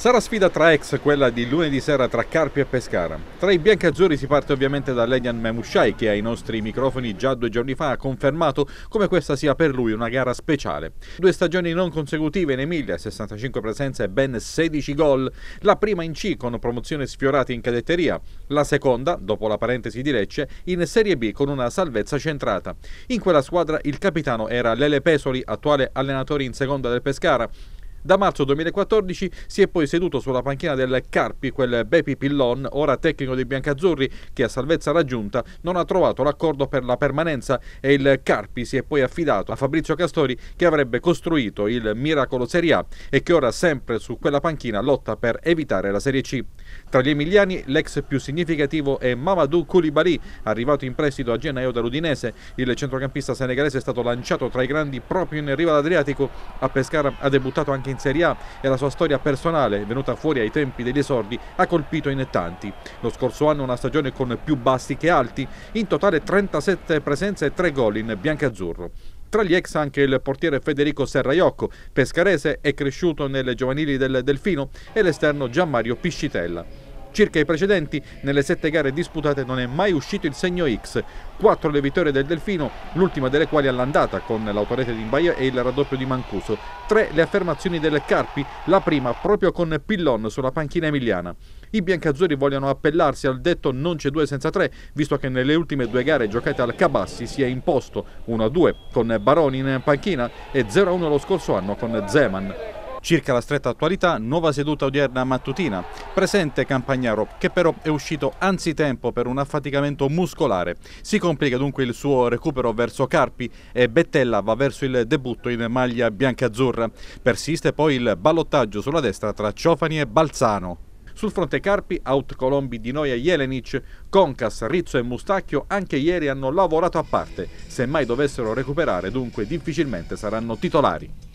Sarà sfida tra ex quella di lunedì sera tra Carpi e Pescara. Tra i biancazzurri si parte ovviamente da Ledian Memushai che ai nostri microfoni già due giorni fa ha confermato come questa sia per lui una gara speciale. Due stagioni non consecutive in Emilia, 65 presenze e ben 16 gol, la prima in C con promozione sfiorata in cadetteria, la seconda, dopo la parentesi di Lecce, in Serie B con una salvezza centrata. In quella squadra il capitano era Lele Pesoli, attuale allenatore in seconda del Pescara, da marzo 2014 si è poi seduto sulla panchina del Carpi, quel Bepi Pillon, ora tecnico dei biancazzurri, che a salvezza raggiunta non ha trovato l'accordo per la permanenza e il Carpi si è poi affidato a Fabrizio Castori che avrebbe costruito il miracolo Serie A e che ora sempre su quella panchina lotta per evitare la Serie C. Tra gli emiliani l'ex più significativo è Mamadou Koulibaly, arrivato in prestito a gennaio dall'Udinese. Il centrocampista senegalese è stato lanciato tra i grandi proprio in riva d'Adriatico. A Pescara ha debuttato anche in Serie A e la sua storia personale, venuta fuori ai tempi degli esordi, ha colpito in tanti. Lo scorso anno una stagione con più bassi che alti, in totale 37 presenze e 3 gol in biancazzurro. Tra gli ex anche il portiere Federico Serraiocco, pescarese e cresciuto nelle giovanili del Delfino, e l'esterno Gianmario Piscitella. Circa i precedenti, nelle sette gare disputate non è mai uscito il segno X. Quattro le vittorie del Delfino, l'ultima delle quali all'andata con l'autorete di Imbaia e il raddoppio di Mancuso. Tre le affermazioni del Carpi, la prima proprio con Pillon sulla panchina emiliana. I biancazzurri vogliono appellarsi al detto non c'è due senza tre, visto che nelle ultime due gare giocate al Cabassi si è imposto 1-2 con Baroni in panchina e 0-1 lo scorso anno con Zeman. Circa la stretta attualità, nuova seduta odierna mattutina. Presente Campagnaro, che però è uscito anzitempo per un affaticamento muscolare. Si complica dunque il suo recupero verso Carpi e Bettella va verso il debutto in maglia bianca-azzurra. Persiste poi il ballottaggio sulla destra tra Ciofani e Balzano. Sul fronte Carpi, out Colombi di Noia Jelenic, Concas, Rizzo e Mustacchio anche ieri hanno lavorato a parte. Se mai dovessero recuperare, dunque difficilmente saranno titolari.